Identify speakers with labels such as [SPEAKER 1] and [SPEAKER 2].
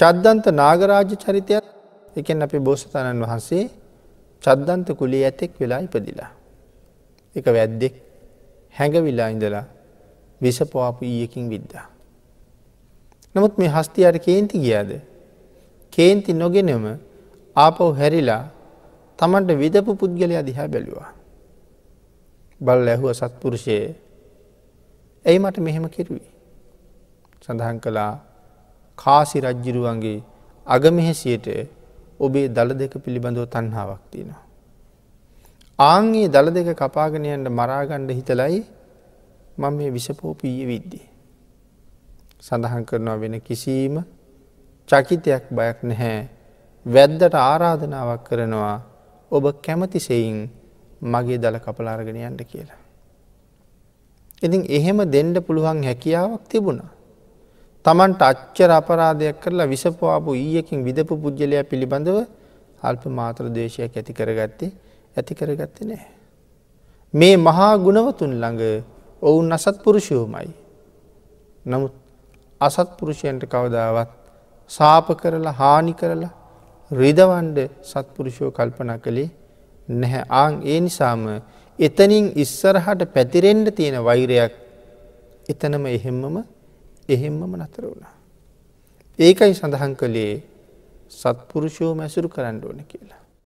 [SPEAKER 1] චද්දන්ත නාගරාජ
[SPEAKER 2] චරිතයත් එකෙන් අපි බෝසතාණන් වහන්සේ චද්දන්ත කුලේ ඇතෙක් වෙලා ඉපදිලා. එක වැද්දෙක් හැඟවිලා ඉඳලා විසපවාපු ඊයකින් විද්දා. නමුත් මේ හස්තියාට කේන්ති ගියාද. කේන්ති නොගෙනම ආපව් හැරිලා තමන්ට විදපු පුද්ගලයා දිහා බැලවා. බල් ඇහුව සත්පුරුෂයේ ඇයි මට මෙහෙම කිරුවේ. සඳහන් කලා කාසි රජ්ජිරුවන්ගේ අගමෙහෙසියට ඔබේ දළ දෙක පිළිබඳව තන්හාාවක් තියෙනවා. ආංගේ දළ දෙක කපාගෙනයන්ට මරාගණ්ඩ හිතලයි මම මේ විසපෝපීය විද්දී. සඳහන් කරනවා වෙන කිසිීම චකිතයක් බයක් නැහැ වැද්දට ආරාධනාවක් කරනවා ඔබ කැමතිසයින් මගේ දළ කපලාරගෙනයන්ට කියලා. ඉතින් එහෙම දෙන්ඩ පුළුවන් හැකියාවක් තිබුණා. තමන්ට අච්චර අපරාධයක් කරලා විසපවාපු ඊයකින් විදපු පුද්ගලයා පිළිබඳව අල්ප මාතර දේශයක් ඇති කරගත්තේ ඇති කරගත්ත නෑ. මේ මහා ගුණවතුන් ළඟ ඔවුන් අසත් පුරුෂයෝමයි. නමුත් අසත් පුරුෂයන්ට කවදාවත් සාප කරලා හානි කරලා රිදවන්ඩ සත්පුරුෂෝ කල්පන කළේ නැහැ ආං ඒ නිසාම එතනින් ඉස්සරහට පැතිරෙන්ඩ තියෙන වෛරයක් එතනම එහෙම්මම එහෙම්මම නතර වුණා. ඒකයි සඳහන් කළේ
[SPEAKER 1] සත්පුරුෂෝ මැසුරු කරන්න ඕන කියලා.